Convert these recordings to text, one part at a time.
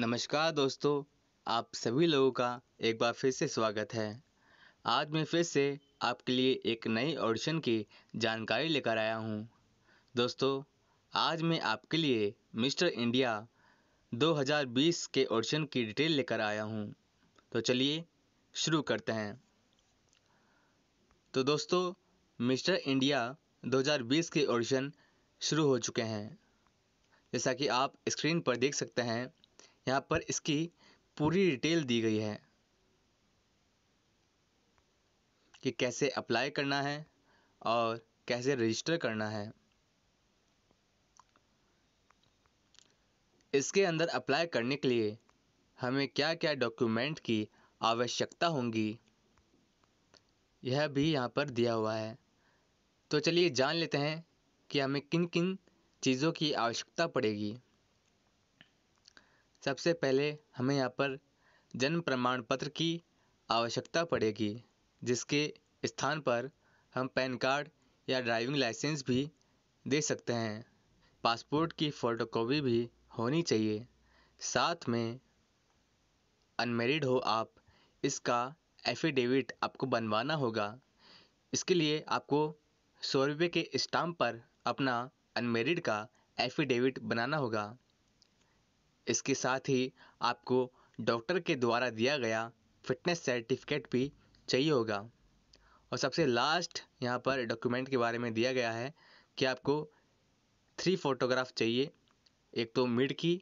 नमस्कार दोस्तों आप सभी लोगों का एक बार फिर से स्वागत है आज मैं फिर से आपके लिए एक नई ऑडिशन की जानकारी लेकर आया हूँ दोस्तों आज मैं आपके लिए मिस्टर इंडिया 2020 के ऑडिशन की डिटेल लेकर आया हूँ तो चलिए शुरू करते हैं तो दोस्तों मिस्टर इंडिया 2020 के ऑडिशन शुरू हो चुके हैं जैसा कि आप स्क्रीन पर देख सकते हैं यहाँ पर इसकी पूरी डिटेल दी गई है कि कैसे अप्लाई करना है और कैसे रजिस्टर करना है इसके अंदर अप्लाई करने के लिए हमें क्या क्या डॉक्यूमेंट की आवश्यकता होंगी यह भी यहाँ पर दिया हुआ है तो चलिए जान लेते हैं कि हमें किन किन चीज़ों की आवश्यकता पड़ेगी सबसे पहले हमें यहाँ पर जन्म प्रमाण पत्र की आवश्यकता पड़ेगी जिसके स्थान पर हम पैन कार्ड या ड्राइविंग लाइसेंस भी दे सकते हैं पासपोर्ट की फ़ोटोकॉपी भी होनी चाहिए साथ में अनमेरिड हो आप इसका एफिडेविट आपको बनवाना होगा इसके लिए आपको सौ रुपये के स्टाम्प पर अपना अनमेरिड का एफिडेविट बनाना होगा इसके साथ ही आपको डॉक्टर के द्वारा दिया गया फिटनेस सर्टिफिकेट भी चाहिए होगा और सबसे लास्ट यहाँ पर डॉक्यूमेंट के बारे में दिया गया है कि आपको थ्री फोटोग्राफ चाहिए एक तो मिड की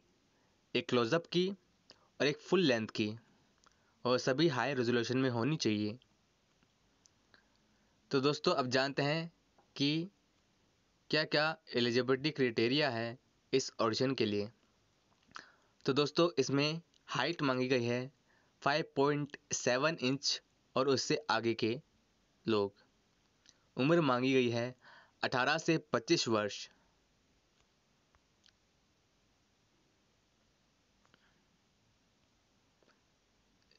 एक क्लोजअप की और एक फुल लेंथ की और सभी हाई रेजोल्यूशन में होनी चाहिए तो दोस्तों अब जानते हैं कि क्या क्या एलिजिबिलिटी क्रिटेरिया है इस ऑडिशन के लिए तो दोस्तों इसमें हाइट मांगी गई है 5.7 इंच और उससे आगे के लोग उम्र मांगी गई है 18 से 25 वर्ष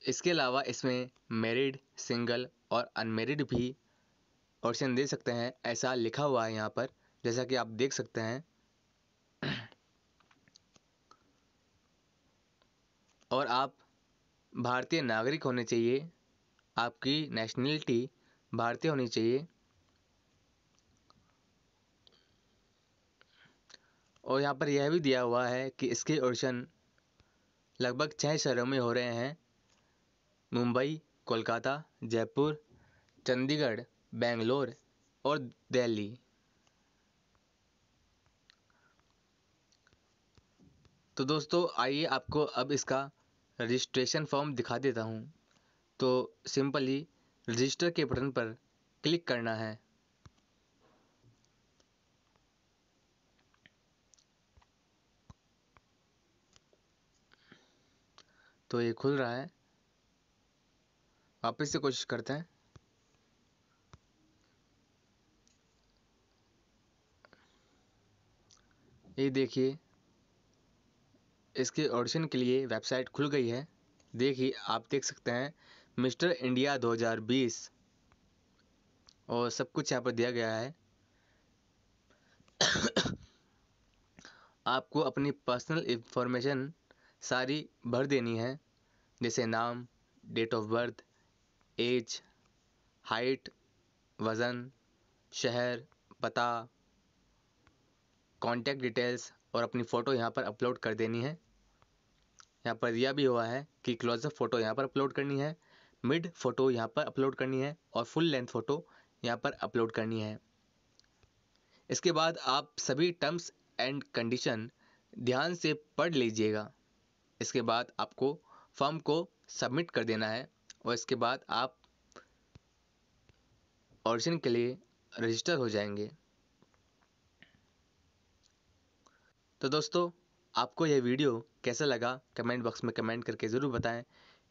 इसके अलावा इसमें मैरिड सिंगल और अनमेरिड भी ऑप्शन दे सकते हैं ऐसा लिखा हुआ है यहाँ पर जैसा कि आप देख सकते हैं और आप भारतीय नागरिक होने चाहिए आपकी नेशनलिटी भारतीय होनी चाहिए और यहाँ पर यह भी दिया हुआ है कि इसके ऑडिशन लगभग छः शहरों में हो रहे हैं मुंबई कोलकाता जयपुर चंडीगढ़ बेंगलोर और दिल्ली तो दोस्तों आइए आपको अब इसका रजिस्ट्रेशन फॉर्म दिखा देता हूँ तो सिंपली रजिस्टर के बटन पर क्लिक करना है तो ये खुल रहा है वापस से कोशिश करते हैं ये देखिए इसके ऑडिशन के लिए वेबसाइट खुल गई है देखिए आप देख सकते हैं मिस्टर इंडिया 2020 और सब कुछ यहाँ पर दिया गया है आपको अपनी पर्सनल इंफॉर्मेशन सारी भर देनी है जैसे नाम date of birth age height वज़न शहर पता कॉन्टैक्ट डिटेल्स और अपनी फ़ोटो यहाँ पर अपलोड कर देनी है यहाँ पर दिया भी हुआ है कि क्लोजअप फोटो यहाँ पर अपलोड करनी है मिड फोटो यहाँ पर अपलोड करनी है और फुल लेंथ फोटो यहाँ पर अपलोड करनी है इसके बाद आप सभी टर्म्स एंड कंडीशन ध्यान से पढ़ लीजिएगा इसके बाद आपको फॉर्म को सबमिट कर देना है और इसके बाद आप ऑडिशन के लिए रजिस्टर हो जाएंगे तो दोस्तों आपको यह वीडियो कैसा लगा कमेंट बॉक्स में कमेंट करके ज़रूर बताएं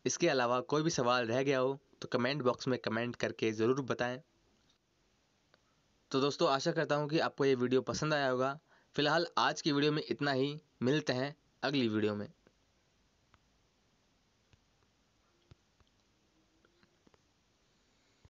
इसके अलावा कोई भी सवाल रह गया हो तो कमेंट बॉक्स में कमेंट करके ज़रूर बताएं तो दोस्तों आशा करता हूँ कि आपको यह वीडियो पसंद आया होगा फिलहाल आज की वीडियो में इतना ही मिलते हैं अगली वीडियो में